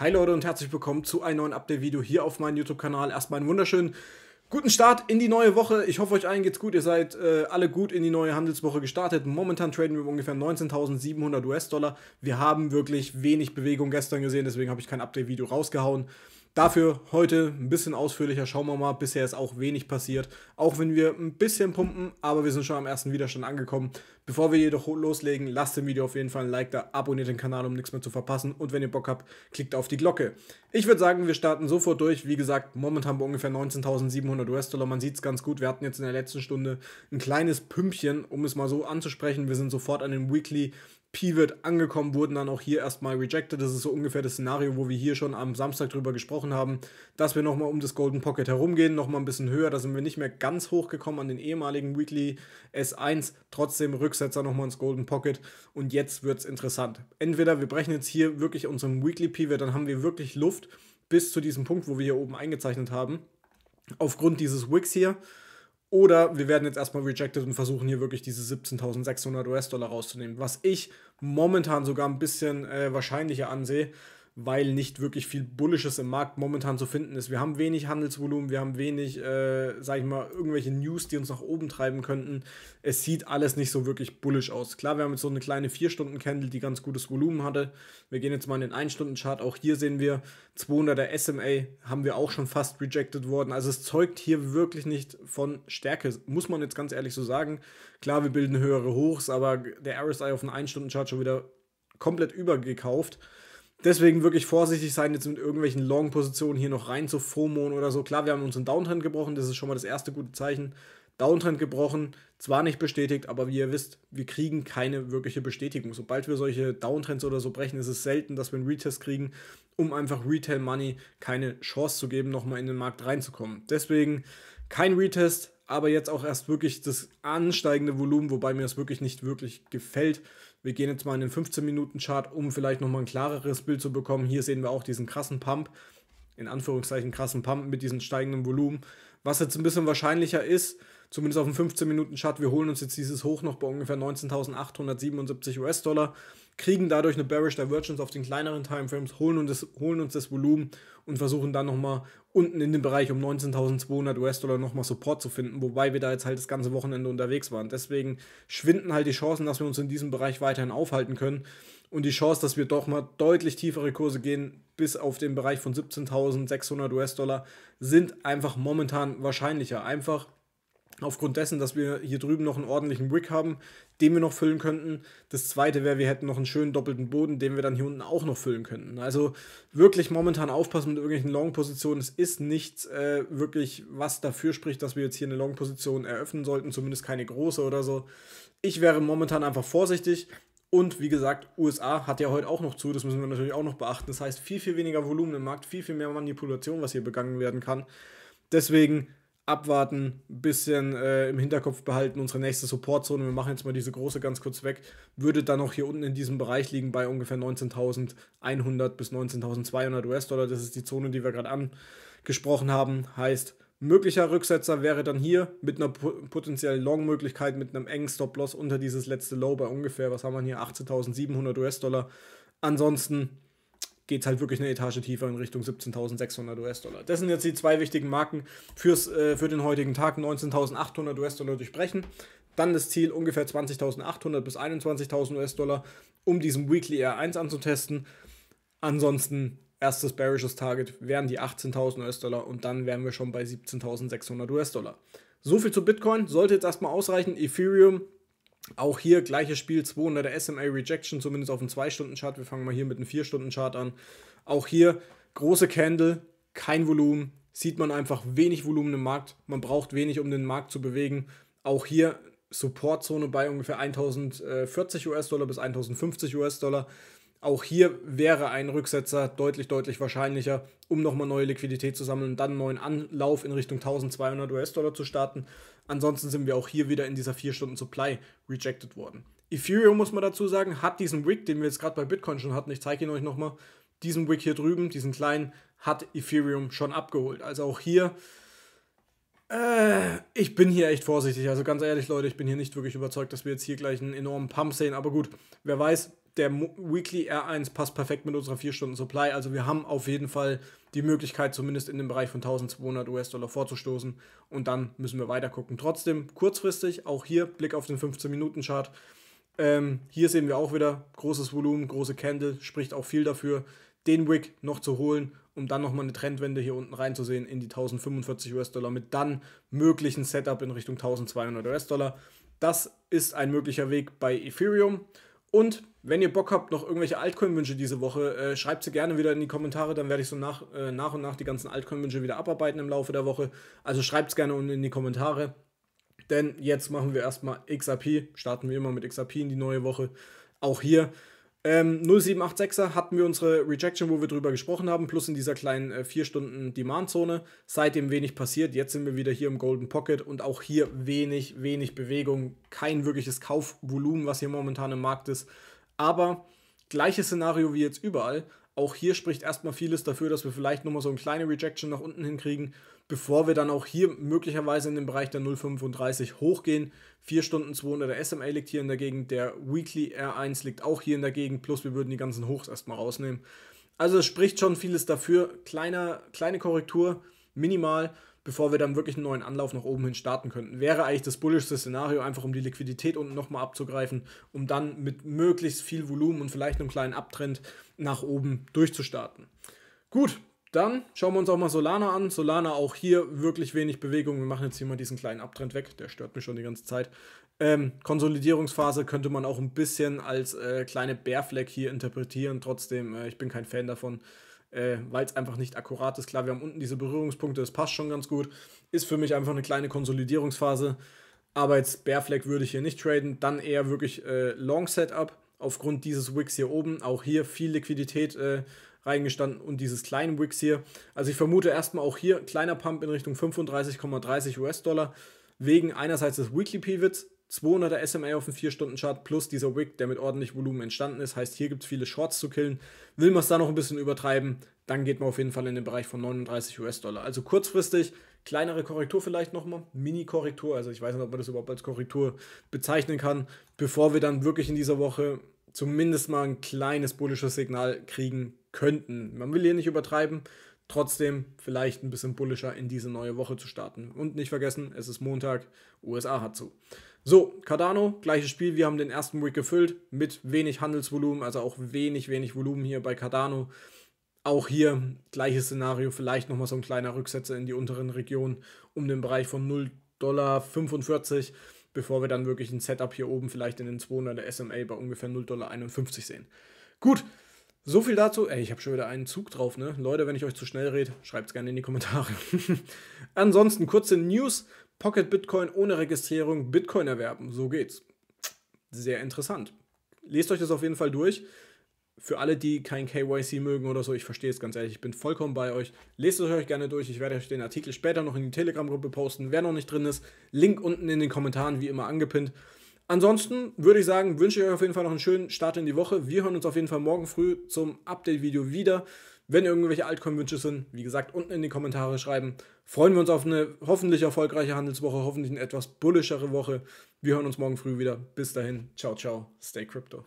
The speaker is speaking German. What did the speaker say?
Hi Leute und herzlich willkommen zu einem neuen Update-Video hier auf meinem YouTube-Kanal. Erstmal einen wunderschönen guten Start in die neue Woche. Ich hoffe, euch allen geht's gut. Ihr seid äh, alle gut in die neue Handelswoche gestartet. Momentan traden wir ungefähr 19.700 US-Dollar. Wir haben wirklich wenig Bewegung gestern gesehen, deswegen habe ich kein Update-Video rausgehauen. Dafür heute ein bisschen ausführlicher. Schauen wir mal. Bisher ist auch wenig passiert. Auch wenn wir ein bisschen pumpen, aber wir sind schon am ersten Widerstand angekommen. Bevor wir jedoch loslegen, lasst dem Video auf jeden Fall ein Like da, abonniert den Kanal, um nichts mehr zu verpassen und wenn ihr Bock habt, klickt auf die Glocke. Ich würde sagen, wir starten sofort durch. Wie gesagt, momentan haben wir ungefähr 19.700 US-Dollar. Man sieht es ganz gut. Wir hatten jetzt in der letzten Stunde ein kleines Pümpchen, um es mal so anzusprechen. Wir sind sofort an den Weekly Pivot angekommen, wurden dann auch hier erstmal rejected. Das ist so ungefähr das Szenario, wo wir hier schon am Samstag drüber gesprochen haben, dass wir nochmal um das Golden Pocket herumgehen, nochmal ein bisschen höher. Da sind wir nicht mehr ganz hochgekommen an den ehemaligen Weekly S1. Trotzdem rücks Rücksetzer nochmal ins Golden Pocket. Und jetzt wird es interessant. Entweder wir brechen jetzt hier wirklich unseren Weekly Pivot, dann haben wir wirklich Luft bis zu diesem Punkt, wo wir hier oben eingezeichnet haben, aufgrund dieses Wicks hier. Oder wir werden jetzt erstmal rejected und versuchen hier wirklich diese 17.600 US-Dollar rauszunehmen, was ich momentan sogar ein bisschen äh, wahrscheinlicher ansehe, weil nicht wirklich viel Bullisches im Markt momentan zu finden ist. Wir haben wenig Handelsvolumen, wir haben wenig, äh, sag ich mal, irgendwelche News, die uns nach oben treiben könnten. Es sieht alles nicht so wirklich bullisch aus. Klar, wir haben jetzt so eine kleine 4-Stunden-Candle, die ganz gutes Volumen hatte. Wir gehen jetzt mal in den 1-Stunden-Chart. Auch hier sehen wir 200er SMA haben wir auch schon fast rejected worden. Also es zeugt hier wirklich nicht von Stärke, muss man jetzt ganz ehrlich so sagen. Klar, wir bilden höhere Hochs, aber der RSI auf den 1-Stunden-Chart schon wieder komplett übergekauft. Deswegen wirklich vorsichtig sein, jetzt mit irgendwelchen Long-Positionen hier noch rein zu FOMON oder so. Klar, wir haben unseren Downtrend gebrochen, das ist schon mal das erste gute Zeichen. Downtrend gebrochen, zwar nicht bestätigt, aber wie ihr wisst, wir kriegen keine wirkliche Bestätigung. Sobald wir solche Downtrends oder so brechen, ist es selten, dass wir einen Retest kriegen, um einfach Retail Money keine Chance zu geben, nochmal in den Markt reinzukommen. Deswegen kein Retest, aber jetzt auch erst wirklich das ansteigende Volumen, wobei mir das wirklich nicht wirklich gefällt. Wir gehen jetzt mal in den 15-Minuten-Chart, um vielleicht nochmal ein klareres Bild zu bekommen. Hier sehen wir auch diesen krassen Pump, in Anführungszeichen krassen Pump mit diesem steigenden Volumen, was jetzt ein bisschen wahrscheinlicher ist, zumindest auf einen 15-Minuten-Chart, wir holen uns jetzt dieses Hoch noch bei ungefähr 19.877 US-Dollar, kriegen dadurch eine Bearish Divergence auf den kleineren Timeframes, holen, und das, holen uns das Volumen und versuchen dann nochmal unten in dem Bereich um 19.200 US-Dollar nochmal Support zu finden, wobei wir da jetzt halt das ganze Wochenende unterwegs waren. Deswegen schwinden halt die Chancen, dass wir uns in diesem Bereich weiterhin aufhalten können und die Chance, dass wir doch mal deutlich tiefere Kurse gehen, bis auf den Bereich von 17.600 US-Dollar, sind einfach momentan wahrscheinlicher. Einfach Aufgrund dessen, dass wir hier drüben noch einen ordentlichen Wick haben, den wir noch füllen könnten. Das zweite wäre, wir hätten noch einen schönen doppelten Boden, den wir dann hier unten auch noch füllen könnten. Also wirklich momentan aufpassen mit irgendwelchen Long-Positionen. Es ist nichts äh, wirklich, was dafür spricht, dass wir jetzt hier eine Long-Position eröffnen sollten, zumindest keine große oder so. Ich wäre momentan einfach vorsichtig. Und wie gesagt, USA hat ja heute auch noch zu, das müssen wir natürlich auch noch beachten. Das heißt, viel, viel weniger Volumen im Markt, viel, viel mehr Manipulation, was hier begangen werden kann. Deswegen abwarten, ein bisschen äh, im Hinterkopf behalten, unsere nächste Supportzone, wir machen jetzt mal diese große ganz kurz weg, würde dann auch hier unten in diesem Bereich liegen bei ungefähr 19.100 bis 19.200 US-Dollar. Das ist die Zone, die wir gerade angesprochen haben. Heißt, möglicher Rücksetzer wäre dann hier mit einer potenziellen Long-Möglichkeit, mit einem engen Stop-Loss unter dieses letzte Low bei ungefähr, was haben wir hier, 18.700 US-Dollar. Ansonsten geht es halt wirklich eine Etage tiefer in Richtung 17.600 US-Dollar. Das sind jetzt die zwei wichtigen Marken fürs, äh, für den heutigen Tag. 19.800 US-Dollar durchbrechen. Dann das Ziel ungefähr 20.800 bis 21.000 US-Dollar, um diesen Weekly R1 anzutesten. Ansonsten erstes bearishes Target wären die 18.000 US-Dollar und dann wären wir schon bei 17.600 US-Dollar. So viel zu Bitcoin, sollte jetzt erstmal ausreichen. Ethereum auch hier gleiches Spiel, 200er SMA Rejection, zumindest auf dem 2-Stunden-Chart. Wir fangen mal hier mit einem 4-Stunden-Chart an. Auch hier große Candle, kein Volumen, sieht man einfach wenig Volumen im Markt. Man braucht wenig, um den Markt zu bewegen. Auch hier Supportzone bei ungefähr 1040 US-Dollar bis 1050 US-Dollar. Auch hier wäre ein Rücksetzer deutlich, deutlich wahrscheinlicher, um nochmal neue Liquidität zu sammeln und dann einen neuen Anlauf in Richtung 1200 US-Dollar zu starten. Ansonsten sind wir auch hier wieder in dieser 4-Stunden-Supply rejected worden. Ethereum, muss man dazu sagen, hat diesen Wick, den wir jetzt gerade bei Bitcoin schon hatten, ich zeige ihn euch nochmal, diesen Wick hier drüben, diesen kleinen, hat Ethereum schon abgeholt. Also auch hier, äh, ich bin hier echt vorsichtig. Also ganz ehrlich, Leute, ich bin hier nicht wirklich überzeugt, dass wir jetzt hier gleich einen enormen Pump sehen. Aber gut, wer weiß, der Weekly R1 passt perfekt mit unserer 4-Stunden-Supply. Also wir haben auf jeden Fall die Möglichkeit, zumindest in dem Bereich von 1200 US-Dollar vorzustoßen. Und dann müssen wir weiter gucken. Trotzdem kurzfristig, auch hier Blick auf den 15-Minuten-Chart. Ähm, hier sehen wir auch wieder großes Volumen, große Candle, spricht auch viel dafür, den Wick noch zu holen, um dann nochmal eine Trendwende hier unten reinzusehen in die 1045 US-Dollar mit dann möglichen Setup in Richtung 1200 US-Dollar. Das ist ein möglicher Weg bei Ethereum. Und wenn ihr Bock habt, noch irgendwelche Altcoin-Wünsche diese Woche, äh, schreibt sie gerne wieder in die Kommentare, dann werde ich so nach, äh, nach und nach die ganzen Altcoin-Wünsche wieder abarbeiten im Laufe der Woche. Also schreibt es gerne unten in die Kommentare. Denn jetzt machen wir erstmal XRP, starten wir immer mit XRP in die neue Woche. Auch hier ähm, 0786er hatten wir unsere Rejection, wo wir drüber gesprochen haben, plus in dieser kleinen 4-Stunden-Demand-Zone. Äh, Seitdem wenig passiert. Jetzt sind wir wieder hier im Golden Pocket und auch hier wenig, wenig Bewegung. Kein wirkliches Kaufvolumen, was hier momentan im Markt ist. Aber gleiche Szenario wie jetzt überall. Auch hier spricht erstmal vieles dafür, dass wir vielleicht nochmal so eine kleine Rejection nach unten hinkriegen, bevor wir dann auch hier möglicherweise in den Bereich der 0,35 hochgehen. 4 Stunden 200 der SMA liegt hier in der Gegend, der Weekly R1 liegt auch hier in der Gegend, plus wir würden die ganzen Hochs erstmal rausnehmen. Also es spricht schon vieles dafür. Kleiner, kleine Korrektur, minimal bevor wir dann wirklich einen neuen Anlauf nach oben hin starten könnten. Wäre eigentlich das bullischste Szenario, einfach um die Liquidität unten nochmal abzugreifen, um dann mit möglichst viel Volumen und vielleicht einem kleinen Abtrend nach oben durchzustarten. Gut, dann schauen wir uns auch mal Solana an. Solana auch hier wirklich wenig Bewegung. Wir machen jetzt hier mal diesen kleinen Abtrend weg. Der stört mich schon die ganze Zeit. Ähm, Konsolidierungsphase könnte man auch ein bisschen als äh, kleine Bärfleck hier interpretieren. Trotzdem, äh, ich bin kein Fan davon äh, weil es einfach nicht akkurat ist. Klar, wir haben unten diese Berührungspunkte, das passt schon ganz gut. Ist für mich einfach eine kleine Konsolidierungsphase. Aber jetzt Bärfleck würde ich hier nicht traden. Dann eher wirklich äh, Long Setup aufgrund dieses Wicks hier oben. Auch hier viel Liquidität äh, reingestanden und dieses kleinen Wicks hier. Also ich vermute erstmal auch hier kleiner Pump in Richtung 35,30 US-Dollar. Wegen einerseits des Weekly Pivots, 200er SMA auf dem 4-Stunden-Chart plus dieser Wick, der mit ordentlich Volumen entstanden ist. Heißt, hier gibt es viele Shorts zu killen. Will man es da noch ein bisschen übertreiben, dann geht man auf jeden Fall in den Bereich von 39 US-Dollar. Also kurzfristig kleinere Korrektur vielleicht nochmal, Mini-Korrektur. Also ich weiß nicht, ob man das überhaupt als Korrektur bezeichnen kann, bevor wir dann wirklich in dieser Woche zumindest mal ein kleines bullisches Signal kriegen könnten. Man will hier nicht übertreiben, trotzdem vielleicht ein bisschen bullischer in diese neue Woche zu starten. Und nicht vergessen, es ist Montag, USA hat zu. So, Cardano, gleiches Spiel. Wir haben den ersten Week gefüllt mit wenig Handelsvolumen, also auch wenig, wenig Volumen hier bei Cardano. Auch hier gleiches Szenario, vielleicht nochmal so ein kleiner Rücksetzer in die unteren Regionen um den Bereich von 0,45 Dollar bevor wir dann wirklich ein Setup hier oben vielleicht in den 200er SMA bei ungefähr 0,51 Dollar sehen. Gut, so viel dazu. Ey, ich habe schon wieder einen Zug drauf, ne? Leute, wenn ich euch zu schnell rede, schreibt es gerne in die Kommentare. Ansonsten kurze News. Pocket Bitcoin ohne Registrierung Bitcoin erwerben. So geht's. Sehr interessant. Lest euch das auf jeden Fall durch. Für alle, die kein KYC mögen oder so, ich verstehe es ganz ehrlich, ich bin vollkommen bei euch. Lest es euch gerne durch. Ich werde euch den Artikel später noch in die Telegram-Gruppe posten. Wer noch nicht drin ist, Link unten in den Kommentaren, wie immer angepinnt. Ansonsten würde ich sagen, wünsche ich euch auf jeden Fall noch einen schönen Start in die Woche. Wir hören uns auf jeden Fall morgen früh zum Update-Video wieder. Wenn irgendwelche Altcoin-Wünsche sind, wie gesagt, unten in die Kommentare schreiben. Freuen wir uns auf eine hoffentlich erfolgreiche Handelswoche, hoffentlich eine etwas bullischere Woche. Wir hören uns morgen früh wieder. Bis dahin, ciao, ciao, stay crypto.